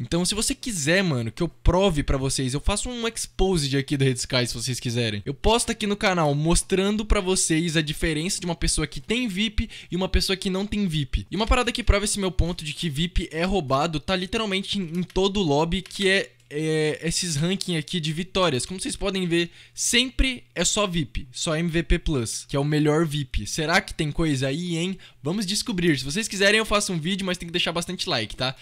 Então, se você quiser, mano, que eu prove para vocês, eu faço um exposed aqui do Red Sky, se vocês quiserem. Eu posto aqui no canal mostrando para vocês a diferença de uma pessoa que tem VIP e uma pessoa que não tem VIP. E uma parada que prova esse meu ponto de que VIP é roubado tá literalmente em, em todo lobby, que é é, esses rankings aqui de vitórias. Como vocês podem ver, sempre é só VIP, só MVP Plus, que é o melhor VIP. Será que tem coisa aí, hein? Vamos descobrir. Se vocês quiserem, eu faço um vídeo, mas tem que deixar bastante like, tá?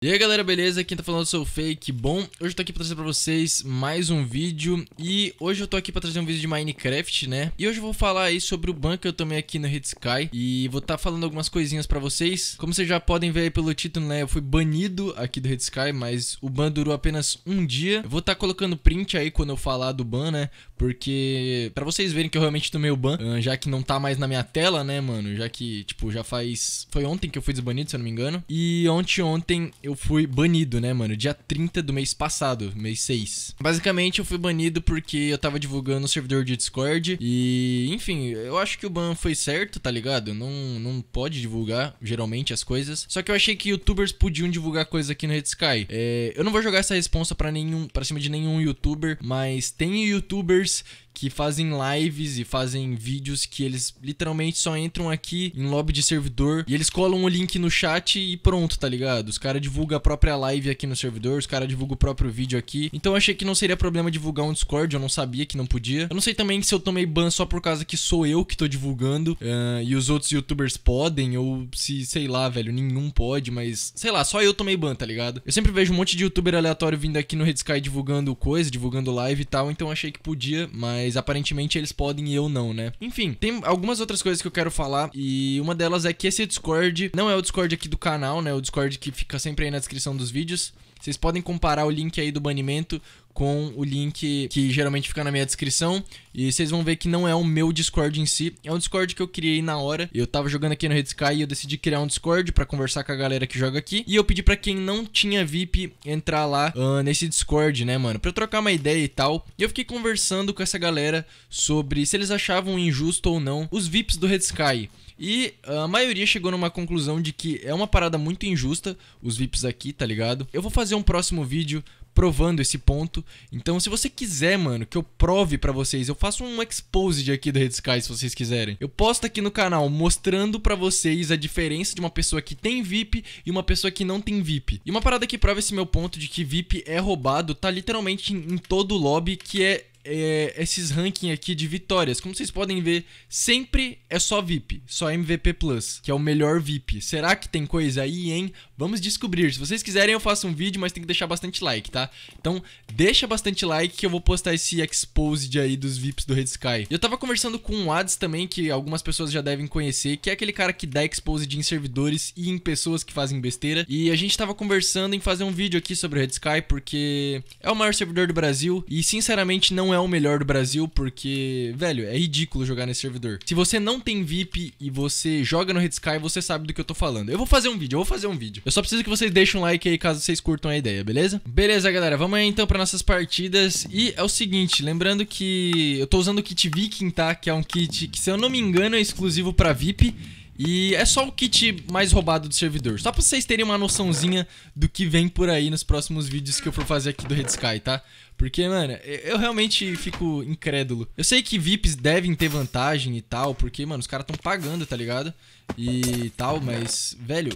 E aí galera, beleza? Quem tá falando sou o Fake, bom? Hoje eu tô aqui pra trazer pra vocês mais um vídeo E hoje eu tô aqui pra trazer um vídeo de Minecraft, né? E hoje eu vou falar aí sobre o ban que eu tomei aqui no Red Sky E vou tá falando algumas coisinhas pra vocês Como vocês já podem ver aí pelo título, né? Eu fui banido aqui do Red Sky, mas o ban durou apenas um dia eu vou tá colocando print aí quando eu falar do ban, né? Porque pra vocês verem que eu realmente tomei o ban ah, Já que não tá mais na minha tela, né, mano? Já que, tipo, já faz... Foi ontem que eu fui desbanido, se eu não me engano E ontem, ontem eu fui banido, né, mano? Dia 30 do mês passado, mês 6. Basicamente, eu fui banido porque eu tava divulgando o servidor de Discord. E, enfim, eu acho que o ban foi certo, tá ligado? Não, não pode divulgar, geralmente, as coisas. Só que eu achei que youtubers podiam divulgar coisas aqui no Red Sky. É, eu não vou jogar essa resposta para nenhum para cima de nenhum youtuber, mas tem youtubers que fazem lives e fazem vídeos que eles literalmente só entram aqui em lobby de servidor e eles colam o link no chat e pronto, tá ligado? Os caras divulgam a própria live aqui no servidor, os caras divulgam o próprio vídeo aqui. Então eu achei que não seria problema divulgar um Discord, eu não sabia que não podia. Eu não sei também se eu tomei ban só por causa que sou eu que tô divulgando uh, e os outros youtubers podem, ou se, sei lá, velho, nenhum pode, mas sei lá, só eu tomei ban, tá ligado? Eu sempre vejo um monte de youtuber aleatório vindo aqui no Red Sky divulgando coisa, divulgando live e tal, então eu achei que podia, mas mas aparentemente eles podem e eu não, né? Enfim, tem algumas outras coisas que eu quero falar e uma delas é que esse Discord não é o Discord aqui do canal, né? O Discord que fica sempre aí na descrição dos vídeos. Vocês podem comparar o link aí do banimento com o link que geralmente fica na minha descrição. E vocês vão ver que não é o meu Discord em si, é um Discord que eu criei na hora. Eu tava jogando aqui no Red Sky e eu decidi criar um Discord para conversar com a galera que joga aqui. E eu pedi para quem não tinha VIP entrar lá uh, nesse Discord, né, mano? Pra eu trocar uma ideia e tal. E eu fiquei conversando com essa galera sobre se eles achavam injusto ou não os VIPs do Red Sky. E a maioria chegou numa conclusão de que é uma parada muito injusta, os VIPs aqui, tá ligado? Eu vou fazer um próximo vídeo provando esse ponto. Então, se você quiser, mano, que eu prove para vocês, eu faço um exposed aqui do Red Sky, se vocês quiserem. Eu posto aqui no canal mostrando para vocês a diferença de uma pessoa que tem VIP e uma pessoa que não tem VIP. E uma parada que prova esse meu ponto de que VIP é roubado tá literalmente em, em todo lobby que é é, esses rankings aqui de vitórias. Como vocês podem ver, sempre é só VIP, só MVP Plus, que é o melhor VIP. Será que tem coisa aí, hein? Vamos descobrir. Se vocês quiserem, eu faço um vídeo, mas tem que deixar bastante like, tá? Então, deixa bastante like que eu vou postar esse exposed aí dos VIPs do Red Sky. Eu tava conversando com o Ads também, que algumas pessoas já devem conhecer, que é aquele cara que dá exposed em servidores e em pessoas que fazem besteira. E a gente tava conversando em fazer um vídeo aqui sobre o Red Sky, porque é o maior servidor do Brasil e, sinceramente, não não é o melhor do Brasil, porque, velho, é ridículo jogar nesse servidor. Se você não tem VIP e você joga no Red Sky, você sabe do que eu tô falando. Eu vou fazer um vídeo, eu vou fazer um vídeo. Eu só preciso que vocês deixem um like aí caso vocês curtam a ideia, beleza? Beleza, galera, vamos aí então para nossas partidas. E é o seguinte, lembrando que eu tô usando o kit Viking, tá? Que é um kit que, se eu não me engano, é exclusivo para VIP. E é só o kit mais roubado do servidor. Só pra vocês terem uma noçãozinha do que vem por aí nos próximos vídeos que eu for fazer aqui do Red Sky, tá? Porque, mano, eu realmente fico incrédulo. Eu sei que VIPs devem ter vantagem e tal, porque, mano, os caras estão pagando, tá ligado? E tal, mas, velho,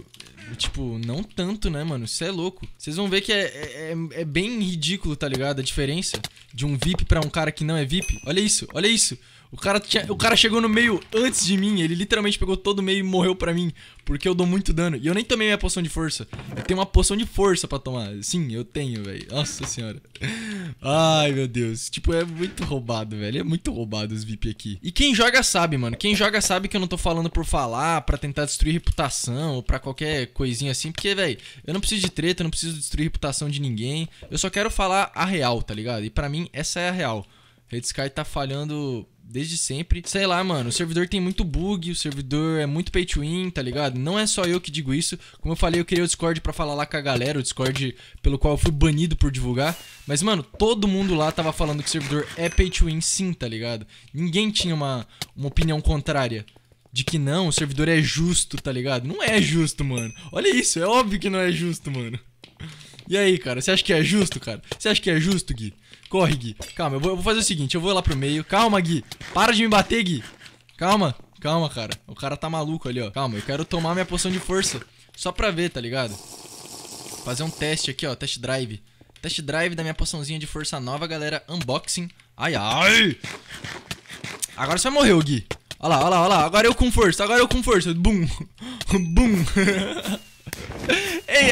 tipo, não tanto, né, mano? Isso é louco. Vocês vão ver que é, é, é, é bem ridículo, tá ligado? A diferença de um VIP para um cara que não é VIP. Olha isso, olha isso. O cara, tinha, o cara chegou no meio antes de mim, ele literalmente pegou todo o meio e morreu pra mim, porque eu dou muito dano. E eu nem tomei minha poção de força. Eu tenho uma poção de força pra tomar. Sim, eu tenho, velho. Nossa senhora. Ai, meu Deus. Tipo, é muito roubado, velho. É muito roubado os VIP aqui. E quem joga sabe, mano. Quem joga sabe que eu não tô falando por falar, pra tentar destruir reputação, ou pra qualquer coisinha assim, porque, velho, eu não preciso de treta, eu não preciso destruir reputação de ninguém. Eu só quero falar a real, tá ligado? E pra mim, essa é a real. Red Sky tá falhando desde sempre. Sei lá, mano, o servidor tem muito bug, o servidor é muito pay to win, tá ligado? Não é só eu que digo isso. Como eu falei, eu criei o Discord para falar lá com a galera, o Discord pelo qual eu fui banido por divulgar. Mas, mano, todo mundo lá tava falando que o servidor é pay to win sim, tá ligado? Ninguém tinha uma, uma opinião contrária de que não, o servidor é justo, tá ligado? Não é justo, mano. Olha isso, é óbvio que não é justo, mano. E aí, cara, você acha que é justo, cara? Você acha que é justo, Gui? Corre, Gui. Calma, eu vou, eu vou fazer o seguinte, eu vou lá pro meio. Calma, Gui. Para de me bater, Gui. Calma, calma, cara. O cara tá maluco ali, ó. Calma, eu quero tomar minha poção de força. Só pra ver, tá ligado? Fazer um teste aqui, ó. Test drive. Test drive da minha poçãozinha de força nova, galera. Unboxing. Ai, ai. Agora você vai morrer, Gui. Olha lá, olha lá, olha lá. Agora eu com força, agora eu com força. Bum. Bum.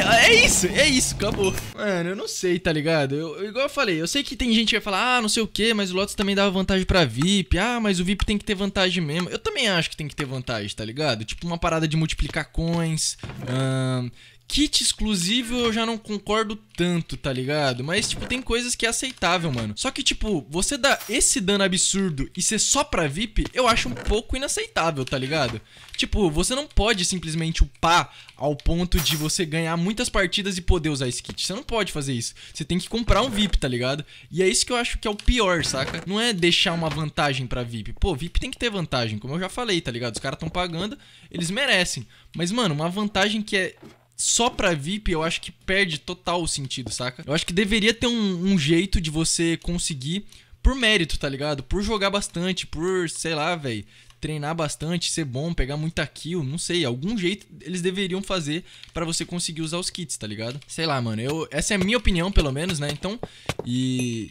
aí, é isso, é isso, acabou. Mano, eu não sei, tá ligado? Eu, igual eu falei, eu sei que tem gente que vai falar, ah, não sei o que, mas o Lotus também dava vantagem pra VIP. Ah, mas o VIP tem que ter vantagem mesmo. Eu também acho que tem que ter vantagem, tá ligado? Tipo, uma parada de multiplicar coins. Um, Kit exclusivo eu já não concordo tanto, tá ligado? Mas, tipo, tem coisas que é aceitável, mano. Só que, tipo, você dá esse dano absurdo e ser só pra VIP, eu acho um pouco inaceitável, tá ligado? Tipo, você não pode simplesmente upar ao ponto de você ganhar muitas partidas e poder usar esse kit. Você não pode fazer isso. Você tem que comprar um VIP, tá ligado? E é isso que eu acho que é o pior, saca? Não é deixar uma vantagem pra VIP. Pô, VIP tem que ter vantagem, como eu já falei, tá ligado? Os caras estão pagando, eles merecem. Mas, mano, uma vantagem que é só pra VIP, eu acho que perde total o sentido, saca? Eu acho que deveria ter um, um jeito de você conseguir por mérito, tá ligado? Por jogar bastante, por, sei lá, velho, treinar bastante, ser bom, pegar muita kill, não sei, algum jeito eles deveriam fazer para você conseguir usar os kits, tá ligado? Sei lá, mano, eu, essa é a minha opinião, pelo menos, né? Então, e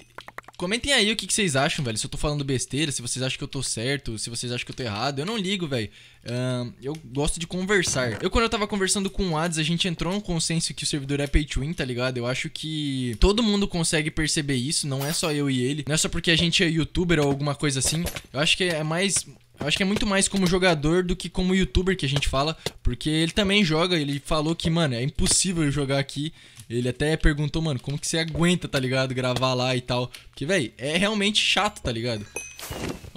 Comentem aí o que, que, vocês acham, velho. Se eu tô falando besteira, se vocês acham que eu tô certo, se vocês acham que eu tô errado. Eu não ligo, velho. Uh, eu gosto de conversar. Eu, quando eu tava conversando com o Ads, a gente entrou num consenso que o servidor é pay to win, tá ligado? Eu acho que todo mundo consegue perceber isso. Não é só eu e ele. Não é só porque a gente é youtuber ou alguma coisa assim. Eu acho que é mais eu acho que é muito mais como jogador do que como youtuber que a gente fala, porque ele também joga, ele falou que, mano, é impossível jogar aqui. Ele até perguntou, mano, como que você aguenta, tá ligado? Gravar lá e tal. Porque, velho, é realmente chato, tá ligado?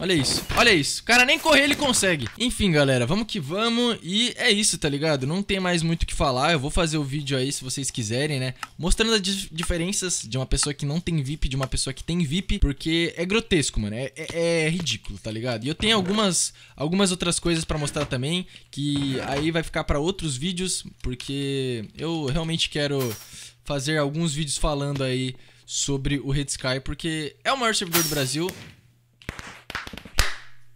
Olha isso, olha isso. O cara nem correr ele consegue. Enfim, galera, vamos que vamos. E é isso, tá ligado? Não tem mais muito o que falar. Eu vou fazer o vídeo aí, se vocês quiserem, né? Mostrando as diferenças de uma pessoa que não tem VIP de uma pessoa que tem VIP. Porque é grotesco, mano. É, é, é ridículo, tá ligado? E eu tenho algumas, algumas outras coisas pra mostrar também. Que aí vai ficar pra outros vídeos. Porque eu realmente quero fazer alguns vídeos falando aí sobre o Red Sky. Porque é o maior servidor do Brasil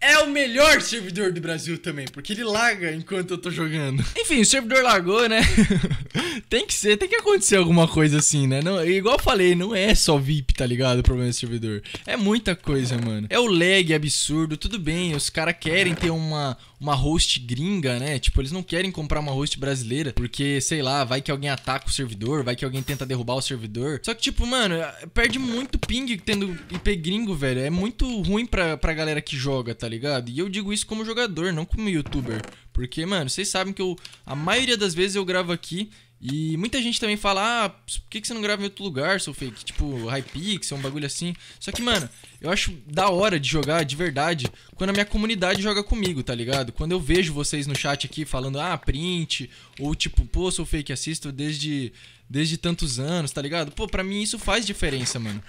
é o melhor servidor do Brasil também, porque ele larga enquanto eu tô jogando. Enfim, o servidor largou, né? tem que ser, tem que acontecer alguma coisa assim, né? Não, igual eu falei, não é só VIP, tá ligado? O problema do servidor. É muita coisa, mano. É o lag absurdo, tudo bem, os caras querem ter uma, uma host gringa, né? Tipo, eles não querem comprar uma host brasileira, porque, sei lá, vai que alguém ataca o servidor, vai que alguém tenta derrubar o servidor. Só que, tipo, mano, perde muito ping tendo IP gringo, velho. É muito ruim pra, pra galera que joga, tá ligado? ligado? E eu digo isso como jogador, não como youtuber. Porque, mano, vocês sabem que eu. A maioria das vezes eu gravo aqui. E muita gente também fala, ah, por que, que você não grava em outro lugar, seu fake? Tipo, Hypixel, um bagulho assim. Só que, mano, eu acho da hora de jogar, de verdade, quando a minha comunidade joga comigo, tá ligado? Quando eu vejo vocês no chat aqui falando, ah, print, ou tipo, pô, sou fake, assisto desde desde tantos anos, tá ligado? Pô, pra mim isso faz diferença, mano.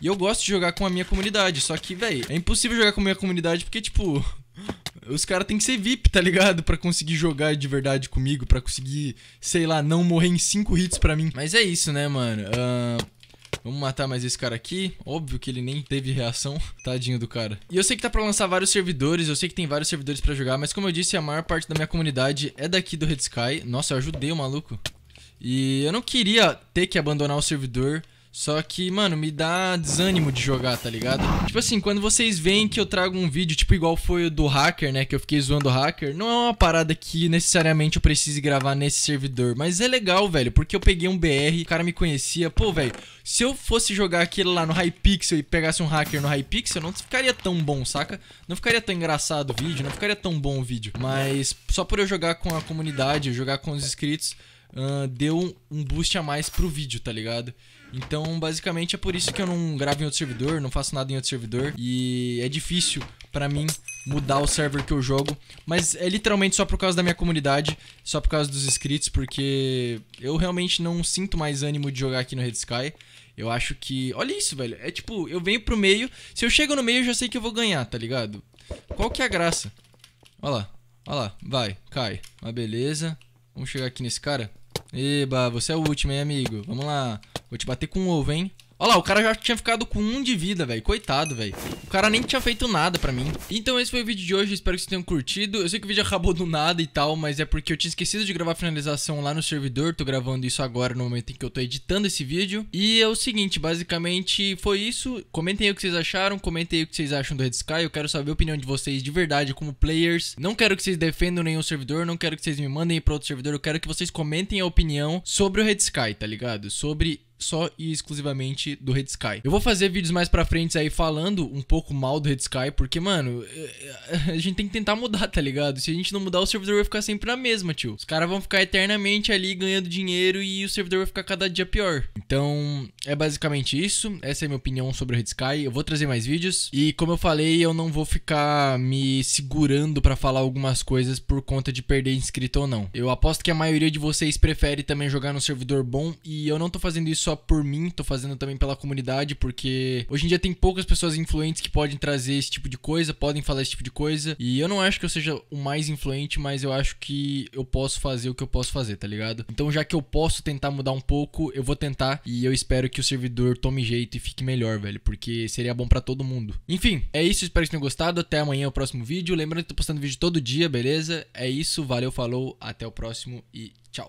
E eu gosto de jogar com a minha comunidade, só que, velho, é impossível jogar com a minha comunidade porque, tipo, os caras têm que ser VIP, tá ligado? para conseguir jogar de verdade comigo, para conseguir, sei lá, não morrer em cinco hits pra mim. Mas é isso, né, mano? Uh, Vamos matar mais esse cara aqui. Óbvio que ele nem teve reação. Tadinho do cara. E eu sei que tá pra lançar vários servidores. Eu sei que tem vários servidores para jogar. Mas como eu disse, a maior parte da minha comunidade é daqui do Red Sky. Nossa, eu ajudei o maluco. E eu não queria ter que abandonar o servidor. Só que, mano, me dá desânimo de jogar, tá ligado? Tipo assim, quando vocês veem que eu trago um vídeo, tipo igual foi o do hacker, né? Que eu fiquei zoando o hacker. Não é uma parada que necessariamente eu precise gravar nesse servidor. Mas é legal, velho, porque eu peguei um BR, o cara me conhecia. Pô, velho, se eu fosse jogar aquele lá no Hypixel e pegasse um hacker no Hypixel, não ficaria tão bom, saca? Não ficaria tão engraçado o vídeo, não ficaria tão bom o vídeo. Mas só por eu jogar com a comunidade, jogar com os inscritos uh, deu um boost a mais pro vídeo, tá ligado? Então, basicamente é por isso que eu não gravo em outro servidor, não faço nada em outro servidor. E é difícil para mim mudar o server que eu jogo. Mas é literalmente só por causa da minha comunidade, só por causa dos inscritos, porque eu realmente não sinto mais ânimo de jogar aqui no Red Sky. Eu acho que. Olha isso, velho. É tipo, eu venho pro meio. Se eu chego no meio, eu já sei que eu vou ganhar, tá ligado? Qual que é a graça? Olha lá, olha lá. Vai, cai. Mas beleza. Vamos chegar aqui nesse cara. Eba, você é o último, hein, amigo? Vamos lá. Vou te bater com um ovo, hein? Olha lá, o cara já tinha ficado com um de vida, velho. Coitado, velho. O cara nem tinha feito nada pra mim. Então esse foi o vídeo de hoje. Espero que vocês tenham curtido. Eu sei que o vídeo acabou do nada e tal, mas é porque eu tinha esquecido de gravar a finalização lá no servidor. Tô gravando isso agora no momento em que eu tô editando esse vídeo. E é o seguinte, basicamente foi isso. Comentem aí o que vocês acharam. Comentem aí o que vocês acham do Red Sky. Eu quero saber a opinião de vocês de verdade como players. Não quero que vocês defendam nenhum servidor. Não quero que vocês me mandem pra outro servidor. Eu quero que vocês comentem a opinião sobre o Red Sky, tá ligado? Sobre só e exclusivamente do Red Sky. Eu vou fazer vídeos mais pra frente aí falando um pouco mal do Red Sky, porque, mano, é, é, a gente tem que tentar mudar, tá ligado? Se a gente não mudar, o servidor vai ficar sempre na mesma, tio. Os caras vão ficar eternamente ali ganhando dinheiro e o servidor vai ficar cada dia pior. Então, é basicamente isso. Essa é a minha opinião sobre o Red Sky. Eu vou trazer mais vídeos. E, como eu falei, eu não vou ficar me segurando para falar algumas coisas por conta de perder inscrito ou não. Eu aposto que a maioria de vocês prefere também jogar no servidor bom e eu não tô fazendo isso só por mim, tô fazendo também pela comunidade, porque hoje em dia tem poucas pessoas influentes que podem trazer esse tipo de coisa, podem falar esse tipo de coisa. E eu não acho que eu seja o mais influente, mas eu acho que eu posso fazer o que eu posso fazer, tá ligado? Então, já que eu posso tentar mudar um pouco, eu vou tentar e eu espero que o servidor tome jeito e fique melhor, velho, porque seria bom para todo mundo. Enfim, é isso, espero que tenham gostado. Até amanhã o próximo vídeo. Lembrando que tô postando vídeo todo dia, beleza? É isso, valeu, falou, até o próximo e tchau.